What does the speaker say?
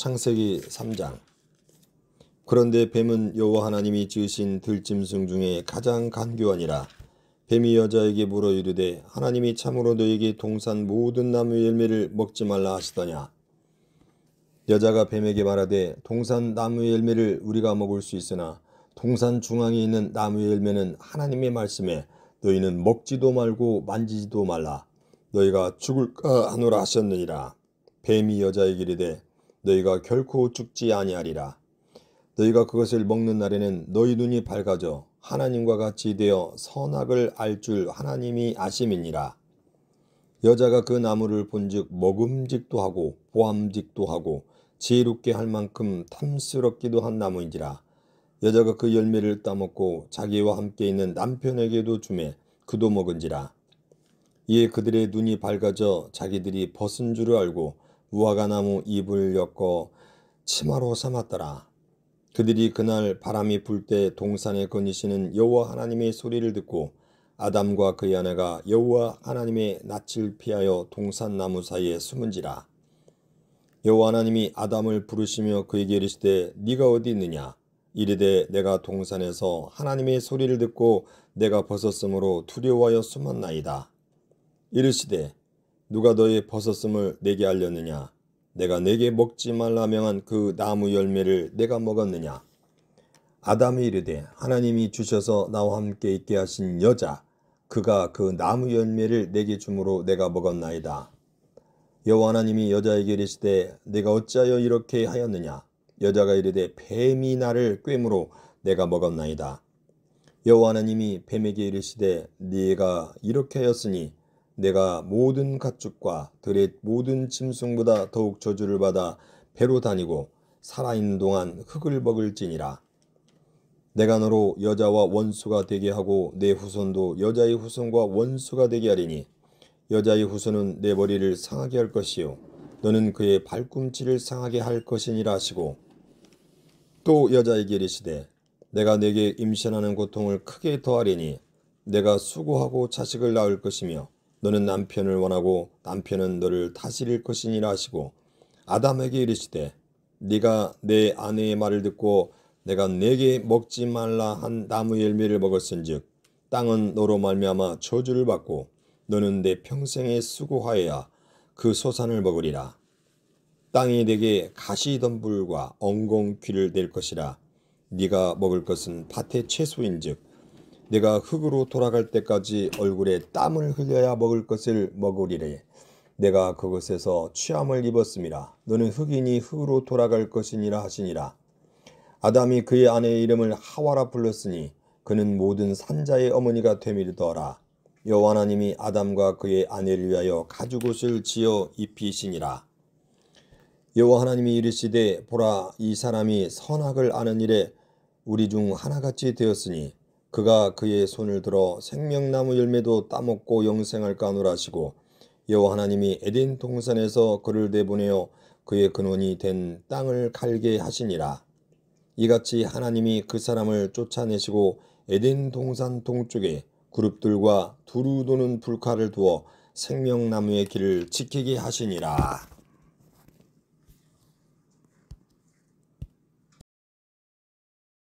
창세기 3장 그런데 뱀은 여호와 하나님이 지으신 들짐승 중에 가장 간교하니라 뱀이 여자에게 물어 이르되 하나님이 참으로 너에게 동산 모든 나무 열매를 먹지 말라 하시더냐 여자가 뱀에게 말하되 동산 나무 열매를 우리가 먹을 수 있으나 동산 중앙에 있는 나무 열매는 하나님의 말씀에 너희는 먹지도 말고 만지지도 말라 너희가 죽을까 하노라 하셨느니라 뱀이 여자에게 이르되 너희가 결코 죽지 아니하리라. 너희가 그것을 먹는 날에는 너희 눈이 밝아져 하나님과 같이 되어 선악을 알 줄 하나님이 아심이니라. 여자가 그 나무를 본즉 먹음직도 하고 보암직도 하고 지혜롭게 할 만큼 탐스럽기도 한 나무인지라. 여자가 그 열매를 따먹고 자기와 함께 있는 남편에게도 주매 그도 먹은지라. 이에 그들의 눈이 밝아져 자기들이 벗은 줄을 알고 우화가나무 잎을 엮어 치마로 삼았더라. 그들이 그날 바람이 불 때 동산에 거니시는 여호와 하나님의 소리를 듣고 아담과 그의 아내가 여호와 하나님의 낯을 피하여 동산 나무 사이에 숨은지라. 여호와 하나님이 아담을 부르시며 그에게 이르시되 네가 어디 있느냐? 이르되 내가 동산에서 하나님의 소리를 듣고 내가 벗었으므로 두려워하여 숨었나이다. 이르시되 누가 너의 벗었음을 내게 알렸느냐? 내가 내게 먹지 말라 명한 그 나무 열매를 내가 먹었느냐? 아담이 이르되 하나님이 주셔서 나와 함께 있게 하신 여자 그가 그 나무 열매를 내게 주므로 내가 먹었나이다. 여호와 하나님이 여자에게 이르시되 내가 어찌하여 이렇게 하였느냐 여자가 이르되 뱀이 나를 꿰므로 내가 먹었나이다 여호와 하나님이 뱀에게 이르시되 네가 이렇게 하였으니 내가 모든 가축과 들의 모든 짐승보다 더욱 저주를 받아 배로 다니고 살아있는 동안 흙을 먹을지니라. 내가 너로 여자와 원수가 되게 하고 내 후손도 여자의 후손과 원수가 되게 하리니 여자의 후손은 내 머리를 상하게 할 것이요 너는 그의 발꿈치를 상하게 할 것이니라 하시고 또 여자에게 이르시되 내가 내게 임신하는 고통을 크게 더하리니 내가 수고하고 자식을 낳을 것이며 너는 남편을 원하고 남편은 너를 다스릴 것이니라 하시고 아담에게 이르시되 네가 내 아내의 말을 듣고 내가 네게 먹지 말라 한 나무 열매를 먹었은즉 땅은 너로 말미암아 저주를 받고 너는 내 평생에 수고하여야 그 소산을 먹으리라 땅이 내게 가시덤불과 엉겅퀴를 낼 것이라 네가 먹을 것은 밭의 채소인즉 내가 흙으로 돌아갈 때까지 얼굴에 땀을 흘려야 먹을 것을 먹으리래. 내가 그것에서 취함을 입었습니다. 너는 흙이니 흙으로 돌아갈 것이니라 하시니라. 아담이 그의 아내의 이름을 하와라 불렀으니 그는 모든 산자의 어머니가 되밀더라. 여호와 하나님이 아담과 그의 아내를 위하여 가죽옷을 지어 입히시니라. 여호와 하나님이 이르시되 보라 이 사람이 선악을 아는 일에 우리 중 하나같이 되었으니 그가 그의 손을 들어 생명나무 열매도 따먹고 영생을까하라시고 여호와 하나님이 에덴 동산에서 그를 내보내어 그의 근원이 된 땅을 갈게 하시니라. 이같이 하나님이 그 사람을 쫓아내시고 에덴 동산 동쪽에 그룹들과 두루 도는 불칼을 두어 생명나무의 길을 지키게 하시니라.